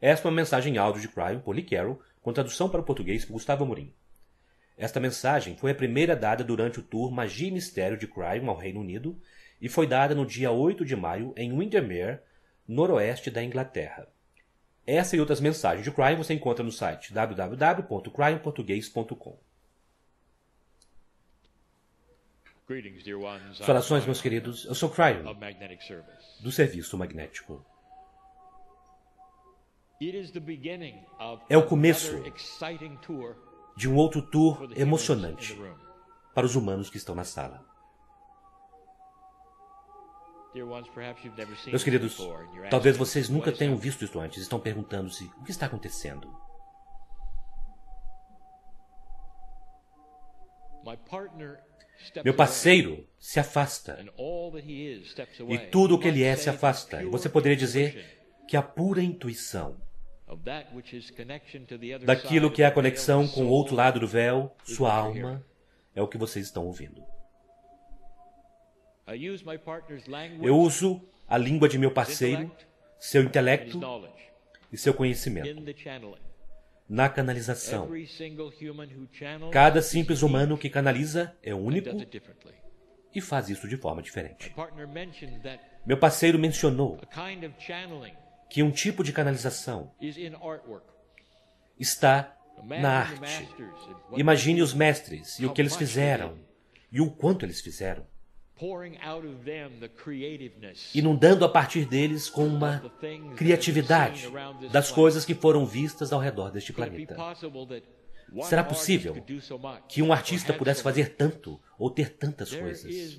Esta é uma mensagem áudio de Crime por Lee Carroll, com tradução para o português por Gustavo Amorim. Esta mensagem foi a primeira dada durante o tour Magia e Mistério de Crime ao Reino Unido e foi dada no dia 8 de maio em Windermere, noroeste da Inglaterra. Essa e outras mensagens de Crime você encontra no site www.crimeportuguês.com. Saudações, meus queridos. Eu sou Crime, do Serviço Magnético. É o começo de um outro tour emocionante para os humanos que estão na sala. Meus queridos, talvez vocês nunca tenham visto isso antes. Estão perguntando-se o que está acontecendo. Meu parceiro se afasta. E tudo o que ele é se afasta. E você poderia dizer que a pura intuição daquilo que é a conexão com o outro lado do véu, sua alma, é o que vocês estão ouvindo. Eu uso a língua de meu parceiro, seu intelecto e seu conhecimento na canalização. Cada simples humano que canaliza é único e faz isso de forma diferente. Meu parceiro mencionou que um tipo de canalização está na arte. Imagine os mestres e o que eles fizeram e o quanto eles fizeram. Inundando a partir deles com uma criatividade das coisas que foram vistas ao redor deste planeta. Será possível que um artista pudesse fazer tanto ou ter tantas coisas?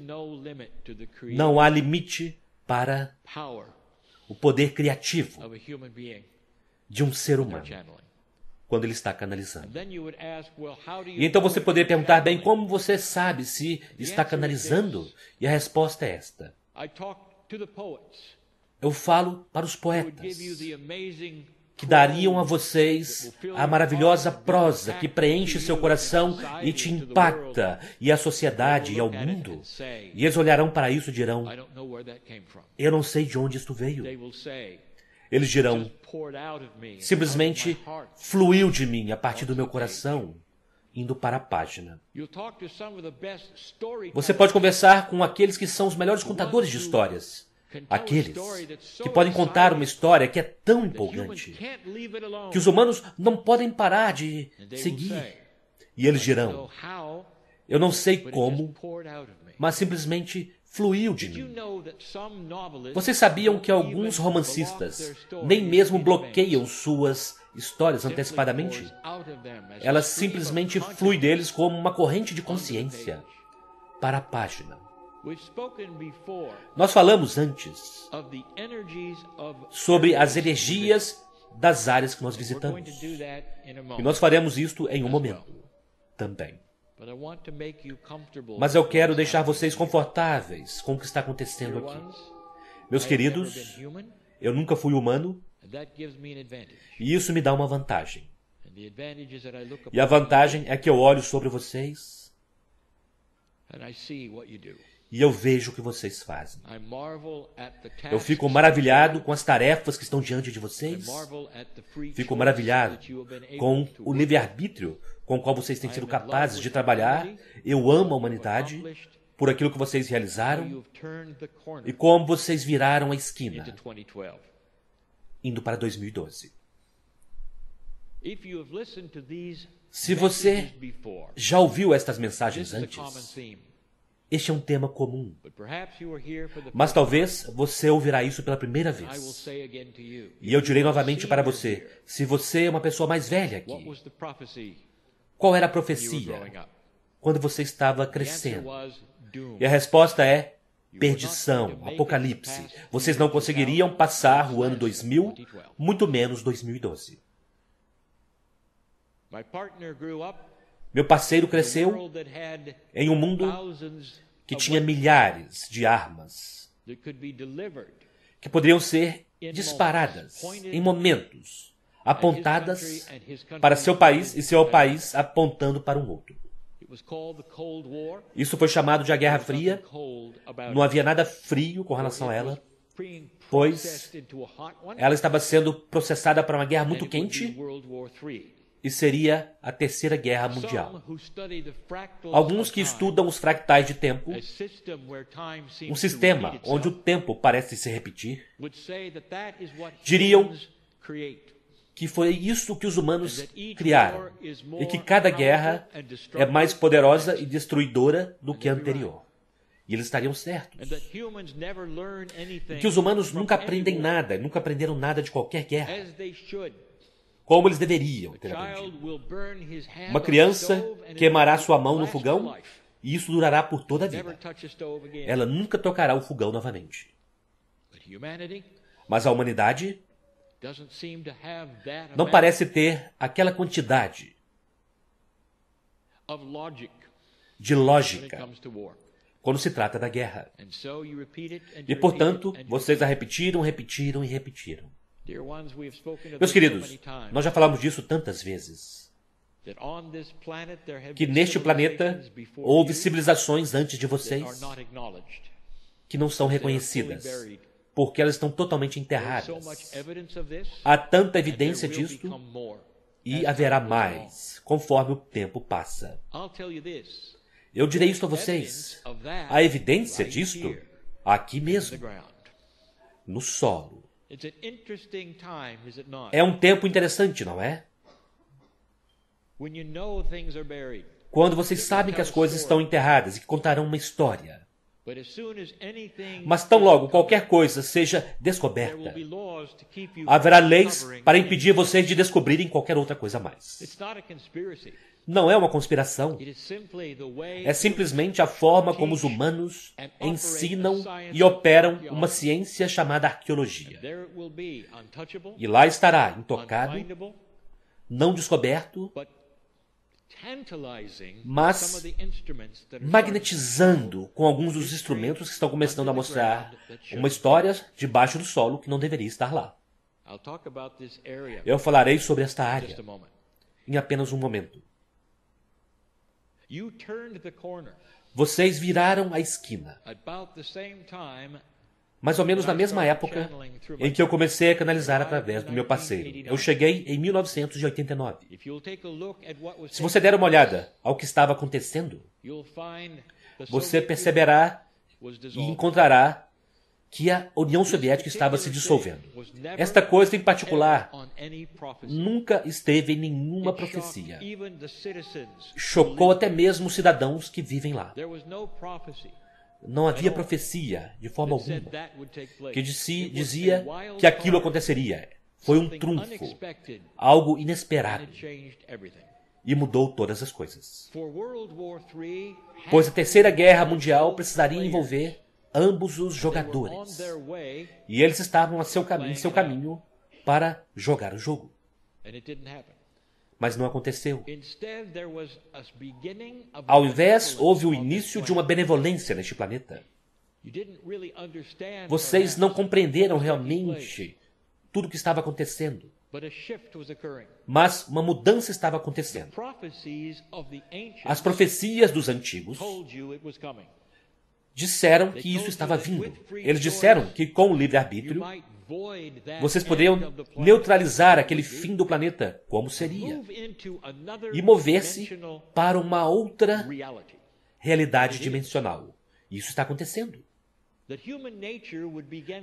Não há limite para o poder criativo de um ser humano quando ele está canalizando. E então você poderia perguntar bem como você sabe se está canalizando? E a resposta é esta. Eu falo para os poetas que dariam a vocês a maravilhosa prosa que preenche seu coração e te impacta, e à sociedade e ao mundo. E eles olharão para isso e dirão: Eu não sei de onde isto veio. Eles dirão: Simplesmente fluiu de mim a partir do meu coração indo para a página. Você pode conversar com aqueles que são os melhores contadores de histórias. Aqueles que podem contar uma história que é tão empolgante que os humanos não podem parar de seguir. E eles dirão: Eu não sei como, mas simplesmente fluiu de mim. Vocês sabiam que alguns romancistas nem mesmo bloqueiam suas histórias antecipadamente? Elas simplesmente fluem deles como uma corrente de consciência para a página. Nós falamos antes sobre as energias das áreas que nós visitamos. E nós faremos isto em um momento também. Mas eu quero deixar vocês confortáveis com o que está acontecendo aqui. Meus queridos, eu nunca fui humano e isso me dá uma vantagem. E a vantagem é que eu olho sobre vocês e eu vejo o que vocês fazem. Eu fico maravilhado com as tarefas que estão diante de vocês. Fico maravilhado com o livre-arbítrio com o qual vocês têm sido capazes de trabalhar. Eu amo a humanidade por aquilo que vocês realizaram e como vocês viraram a esquina indo para 2012. Se você já ouviu estas mensagens antes, este é um tema comum. Mas talvez você ouvirá isso pela primeira vez. E eu direi novamente para você: se você é uma pessoa mais velha aqui, qual era a profecia quando você estava crescendo? E a resposta é: perdição, apocalipse. Vocês não conseguiriam passar o ano 2000, muito menos 2012. Meu parceiro cresceu em um mundo que tinha milhares de armas que poderiam ser disparadas em momentos, apontadas para seu país e seu país apontando para um outro. Isso foi chamado de a Guerra Fria. Não havia nada frio com relação a ela, pois ela estava sendo processada para uma guerra muito quente e seria a Terceira Guerra Mundial. Alguns que estudam os fractais de tempo, um sistema onde o tempo parece se repetir, diriam que foi isso que os humanos criaram e que cada guerra é mais poderosa e destruidora do que a anterior. E eles estariam certos. E que os humanos nunca aprendem nada, nunca aprenderam nada de qualquer guerra como eles deveriam ter aprendido. Uma criança queimará sua mão no fogão e isso durará por toda a vida. Ela nunca tocará o fogão novamente. Mas a humanidade não parece ter aquela quantidade de lógica quando se trata da guerra. E, portanto, vocês a repetiram, repetiram e repetiram. Meus queridos, nós já falamos disso tantas vezes. Que neste planeta houve civilizações antes de vocês que não são reconhecidas, porque elas estão totalmente enterradas. Há tanta evidência disto e haverá mais conforme o tempo passa. Eu direi isto a vocês: a evidência disto aqui mesmo, no solo. É um tempo interessante, não é? Quando vocês sabem que as coisas estão enterradas e que contarão uma história. Mas tão logo qualquer coisa seja descoberta, haverá leis para impedir vocês de descobrirem qualquer outra coisa mais não é uma conspiração. É simplesmente a forma como os humanos ensinam e operam uma ciência chamada arqueologia. E lá estará intocado, não descoberto, mas magnetizando com alguns dos instrumentos que estão começando a mostrar uma história debaixo do solo que não deveria estar lá. Eu falarei sobre esta área em apenas um momento. Vocês viraram a esquina. Mais ou menos na mesma época em que eu comecei a canalizar através do meu parceiro. Eu cheguei em 1989. Se você der uma olhada ao que estava acontecendo, você perceberá e encontrará que a União Soviética estava se dissolvendo. Esta coisa, em particular, nunca esteve em nenhuma profecia. Chocou até mesmo os cidadãos que vivem lá. Não havia profecia, de forma alguma, que dizia que aquilo aconteceria. Foi um trunfo, algo inesperado. E mudou todas as coisas. Pois a Terceira Guerra Mundial precisaria envolver ambos os jogadores. E eles estavam a seu em seu caminho para jogar o jogo. Mas não aconteceu. Ao invés, houve o início de uma benevolência neste planeta. Vocês não compreenderam realmente tudo o que estava acontecendo. Mas uma mudança estava acontecendo. As profecias dos antigos disseram que isso estava vindo. Eles disseram que com o livre-arbítrio vocês poderiam neutralizar aquele fim do planeta, como seria, e mover-se para uma outra realidade dimensional. Isso está acontecendo.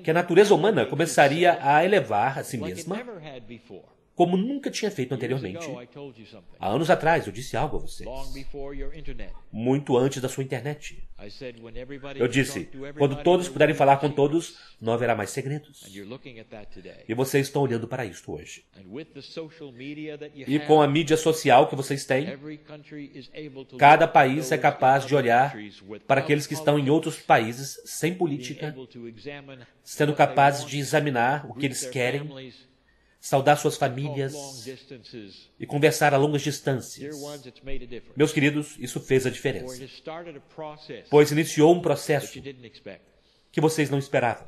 Que a natureza humana começaria a elevar a si mesma como nunca tinha feito anteriormente. Há anos atrás eu disse algo a vocês. Muito antes da sua internet. Eu disse: quando todos puderem falar com todos, não haverá mais segredos. E vocês estão olhando para isto hoje. E com a mídia social que vocês têm, cada país é capaz de olhar para aqueles que estão em outros países sem política, sendo capazes de examinar o que eles querem saudar suas famílias e conversar a longas distâncias. Meus queridos, isso fez a diferença, pois iniciou um processo que vocês não esperavam.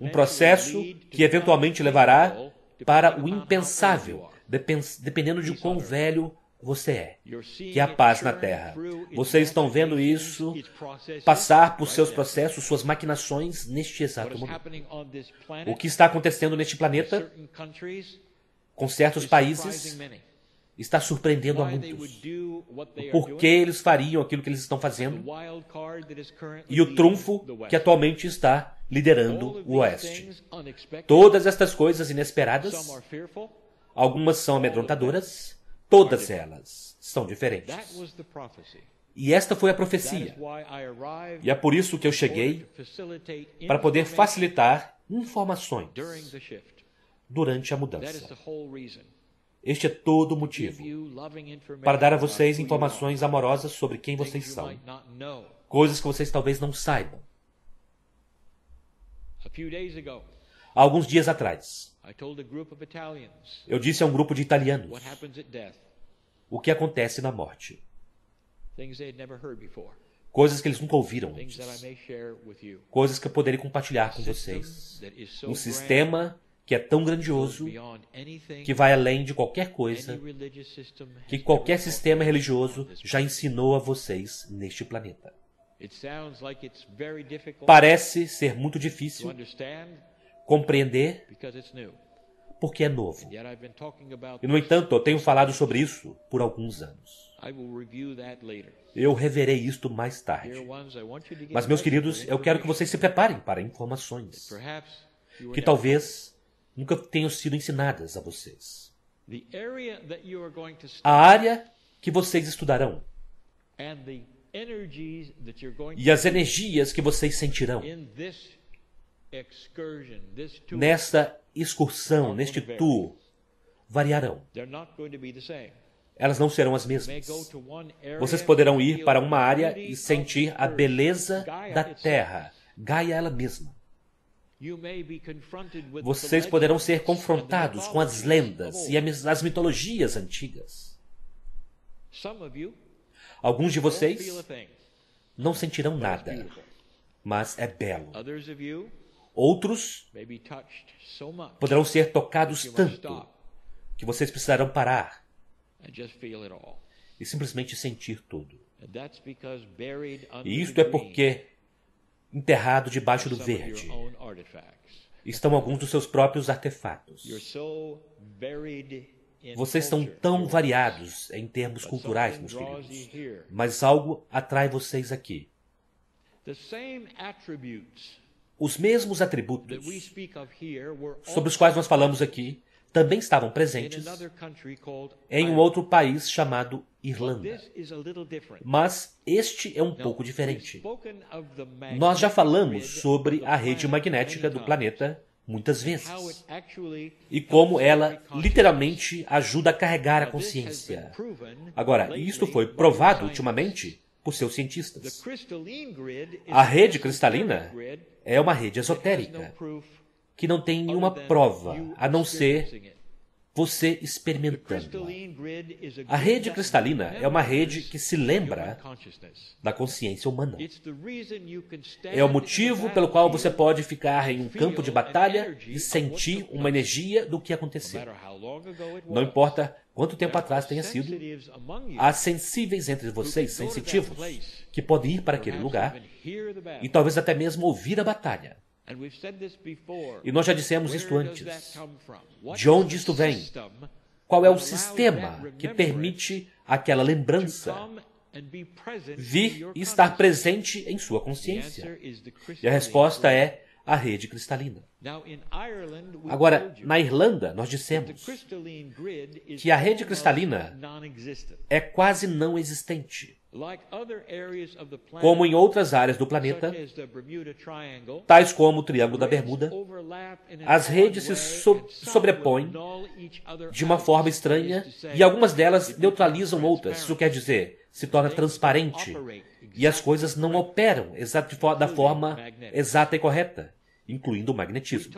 Um processo que eventualmente levará para o impensável, dependendo de quão velho você é, que é a paz na terra. Vocês estão vendo isso passar por seus processos, suas maquinações neste exato momento. O que está acontecendo neste planeta, com certos países, está surpreendendo a muitos. Por que eles fariam aquilo que eles estão fazendo e o trunfo que atualmente está liderando o Oeste. Todas estas coisas inesperadas, algumas são amedrontadoras Todas elas são diferentes. E esta foi a profecia. E é por isso que eu cheguei para poder facilitar informações durante a mudança. Este é todo o motivo para dar a vocês informações amorosas sobre quem vocês são, coisas que vocês talvez não saibam. Há alguns dias atrás, eu disse a um grupo de italianos o que acontece na morte. Coisas que eles nunca ouviram antes. Coisas que eu poderia compartilhar com vocês. Um sistema que é tão grandioso que vai além de qualquer coisa que qualquer sistema religioso já ensinou a vocês neste planeta. Parece ser muito difícil compreender, porque é novo. E, no entanto, eu tenho falado sobre isso por alguns anos. Eu reverei isto mais tarde. Mas, meus queridos, eu quero que vocês se preparem para informações que talvez nunca tenham sido ensinadas a vocês. A área que vocês estudarão e as energias que vocês sentirão nesta excursão, neste tour, variarão. Elas não serão as mesmas. Vocês poderão ir para uma área e sentir a beleza da terra, Gaia ela mesma. Vocês poderão ser confrontados com as lendas e as mitologias antigas. Alguns de vocês não sentirão nada, mas é belo. Outros poderão ser tocados tanto que vocês precisarão parar e simplesmente sentir tudo. E isto é porque, enterrado debaixo do verde, estão alguns dos seus próprios artefatos. Vocês estão tão variados em termos culturais, meus queridos, mas algo atrai vocês aqui. Os mesmos atributos sobre os quais nós falamos aqui também estavam presentes em um outro país chamado Irlanda. Mas este é um pouco diferente. Nós já falamos sobre a rede magnética do planeta muitas vezes e como ela literalmente ajuda a carregar a consciência. Agora, isto foi provado ultimamente por seus cientistas. A rede cristalina é uma rede esotérica que não tem nenhuma prova a não ser você experimentando. A rede cristalina é uma rede que se lembra da consciência humana. É o motivo pelo qual você pode ficar em um campo de batalha e sentir uma energia do que aconteceu. Não importa quanto tempo atrás tenha sido, há sensíveis entre vocês, sensitivos, que podem ir para aquele lugar e talvez até mesmo ouvir a batalha. E nós já dissemos isto antes. De onde isto vem? Qual é o sistema que permite aquela lembrança vir e estar presente em sua consciência? E a resposta é a rede cristalina. Agora, na Irlanda, nós dissemos que a rede cristalina é quase não existente. Como em outras áreas do planeta, tais como o Triângulo da Bermuda, as redes se so sobrepõem de uma forma estranha e algumas delas neutralizam outras. Isso quer dizer, se torna transparente e as coisas não operam da forma exata e correta, incluindo o magnetismo.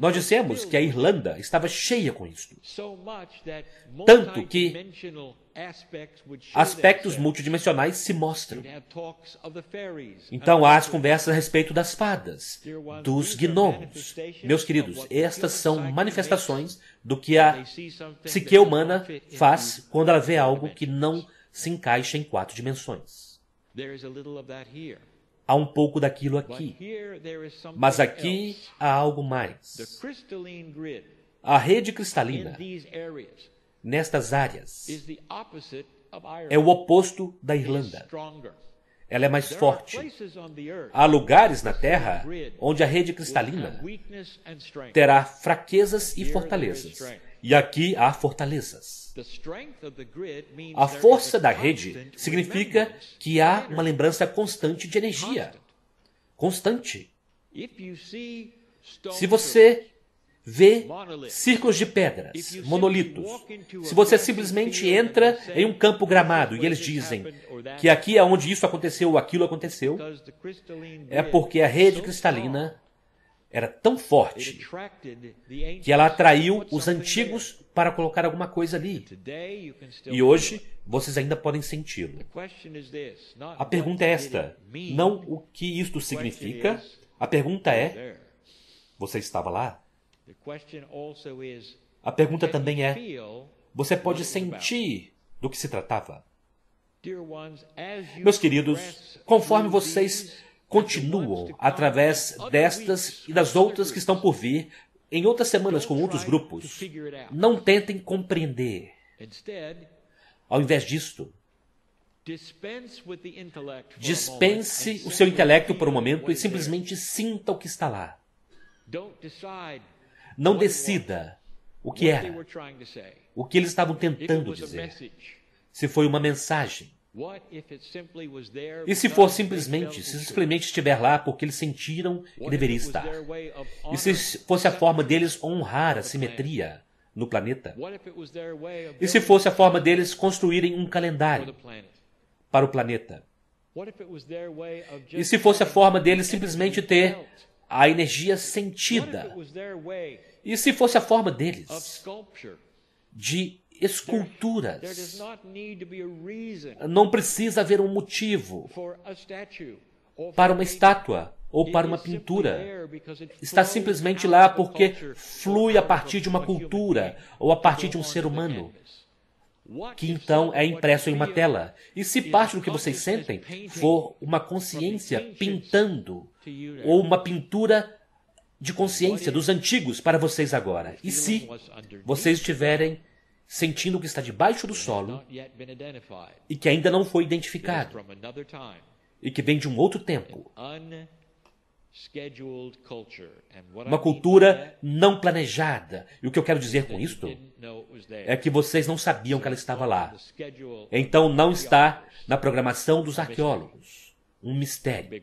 Nós dissemos que a Irlanda estava cheia com isso, tanto que aspectos multidimensionais se mostram. Então há as conversas a respeito das fadas, dos gnomos. Meus queridos, estas são manifestações do que a psique humana faz quando ela vê algo que não se encaixa em quatro dimensões. Há um pouco daquilo aqui, mas aqui há algo mais. A rede cristalina nestas áreas é o oposto da Irlanda. Ela é mais forte. Há lugares na Terra onde a rede cristalina terá fraquezas e fortalezas. E aqui há fortalezas. A força da rede significa que há uma lembrança constante de energia. Constante. Se você vê círculos de pedras, monolitos. Se você simplesmente entra em um campo gramado e eles dizem que aqui é onde isso aconteceu ou aquilo aconteceu, é porque a rede cristalina era tão forte que ela atraiu os antigos para colocar alguma coisa ali. E hoje vocês ainda podem senti-lo. A pergunta é esta: não o que isto significa, a pergunta é: você estava lá? A pergunta também é: você pode sentir do que se tratava? Meus queridos, conforme vocês continuam através destas e das outras que estão por vir, em outras semanas com outros grupos, não tentem compreender. Ao invés disto, dispense o seu intelecto por um momento e simplesmente sinta o que está lá. Não decida o que era, o que eles estavam tentando dizer, se foi uma mensagem. E se for simplesmente, se simplesmente estiver lá porque eles sentiram que deveria estar? E se fosse a forma deles honrar a simetria no planeta? E se fosse a forma deles construírem um calendário para o planeta? E se fosse a forma deles simplesmente ter a energia sentida. E se fosse a forma deles de esculturas? Não precisa haver um motivo para uma estátua ou para uma pintura. Está simplesmente lá porque flui a partir de uma cultura ou a partir de um ser humano que então é impresso em uma tela. E se parte do que vocês sentem for uma consciência pintando, ou uma pintura de consciência dos antigos para vocês agora, e se vocês estiverem sentindo o que está debaixo do solo e que ainda não foi identificado, e que vem de um outro tempo, uma cultura não planejada. E o que eu quero dizer com isto é que vocês não sabiam que ela estava lá. Então não está na programação dos arqueólogos. Um mistério.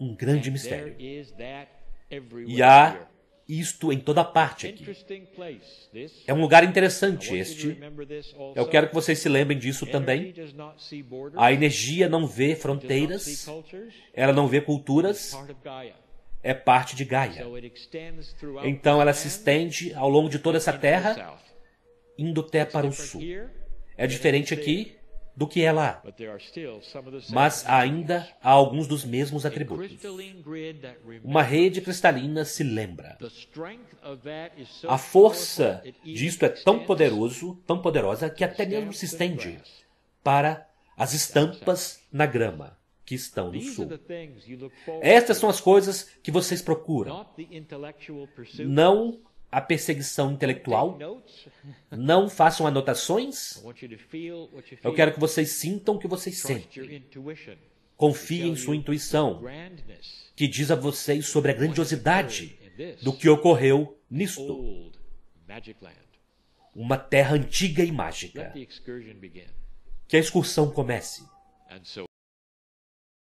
Um grande mistério. E há isto em toda parte aqui. É um lugar interessante este. Eu quero que vocês se lembrem disso também. A energia não vê fronteiras, ela não vê culturas, é parte de Gaia. Então ela se estende ao longo de toda essa terra, indo até para o sul. É diferente aqui, do que ela é há. Mas ainda há alguns dos mesmos atributos. Uma rede cristalina se lembra. A força disto é tão poderoso, tão poderosa que até mesmo se estende para as estampas na grama que estão no sul. Estas são as coisas que vocês procuram. Não a perseguição intelectual. Não façam anotações. Eu quero que vocês sintam o que vocês sentem. Confiem em sua intuição, que diz a vocês sobre a grandiosidade do que ocorreu nisto uma terra antiga e mágica. Que a excursão comece.